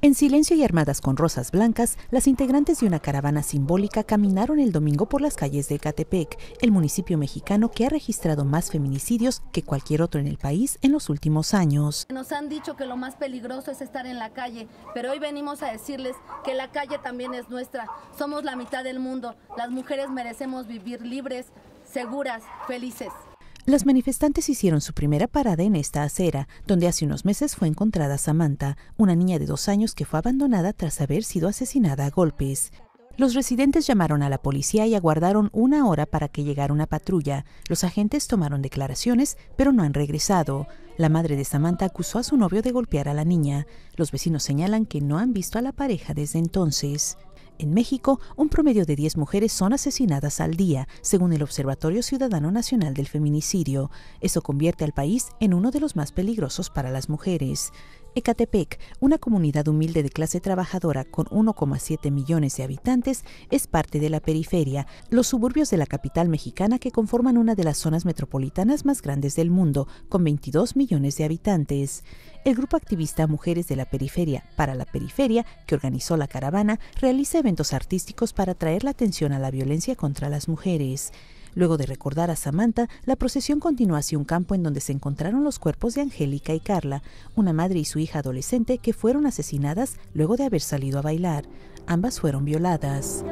En silencio y armadas con rosas blancas, las integrantes de una caravana simbólica caminaron el domingo por las calles de Catepec, el municipio mexicano que ha registrado más feminicidios que cualquier otro en el país en los últimos años. Nos han dicho que lo más peligroso es estar en la calle, pero hoy venimos a decirles que la calle también es nuestra. Somos la mitad del mundo. Las mujeres merecemos vivir libres, seguras, felices. Las manifestantes hicieron su primera parada en esta acera, donde hace unos meses fue encontrada Samantha, una niña de dos años que fue abandonada tras haber sido asesinada a golpes. Los residentes llamaron a la policía y aguardaron una hora para que llegara una patrulla. Los agentes tomaron declaraciones, pero no han regresado. La madre de Samantha acusó a su novio de golpear a la niña. Los vecinos señalan que no han visto a la pareja desde entonces. En México, un promedio de 10 mujeres son asesinadas al día, según el Observatorio Ciudadano Nacional del Feminicidio. Eso convierte al país en uno de los más peligrosos para las mujeres. Ecatepec, una comunidad humilde de clase trabajadora con 1,7 millones de habitantes, es parte de la periferia, los suburbios de la capital mexicana que conforman una de las zonas metropolitanas más grandes del mundo, con 22 millones de habitantes. El grupo activista Mujeres de la Periferia para la Periferia, que organizó la caravana, realiza eventos artísticos para atraer la atención a la violencia contra las mujeres. Luego de recordar a Samantha, la procesión continuó hacia un campo en donde se encontraron los cuerpos de Angélica y Carla, una madre y su hija adolescente que fueron asesinadas luego de haber salido a bailar. Ambas fueron violadas.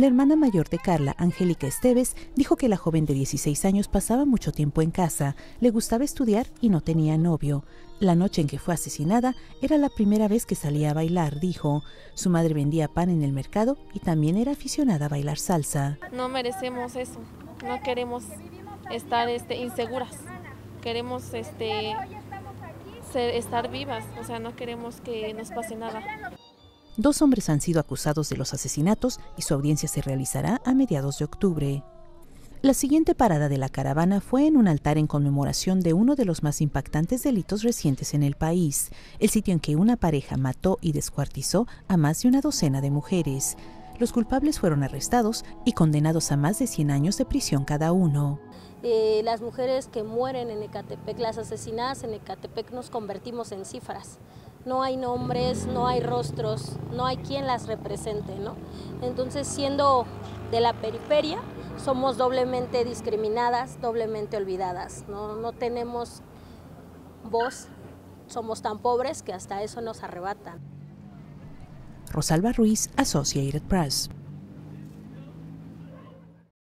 La hermana mayor de Carla, Angélica Esteves, dijo que la joven de 16 años pasaba mucho tiempo en casa, le gustaba estudiar y no tenía novio. La noche en que fue asesinada era la primera vez que salía a bailar, dijo. Su madre vendía pan en el mercado y también era aficionada a bailar salsa. No merecemos eso, no queremos estar este, inseguras, queremos este, estar vivas, o sea, no queremos que nos pase nada. Dos hombres han sido acusados de los asesinatos y su audiencia se realizará a mediados de octubre. La siguiente parada de la caravana fue en un altar en conmemoración de uno de los más impactantes delitos recientes en el país, el sitio en que una pareja mató y descuartizó a más de una docena de mujeres. Los culpables fueron arrestados y condenados a más de 100 años de prisión cada uno. Eh, las mujeres que mueren en Ecatepec, las asesinadas en Ecatepec, nos convertimos en cifras no hay nombres, no hay rostros, no hay quien las represente, Entonces, siendo de la periferia, somos doblemente discriminadas, doblemente olvidadas, no, no tenemos voz, somos tan pobres que hasta eso nos arrebatan. Rosalba Ruiz, Associated Press.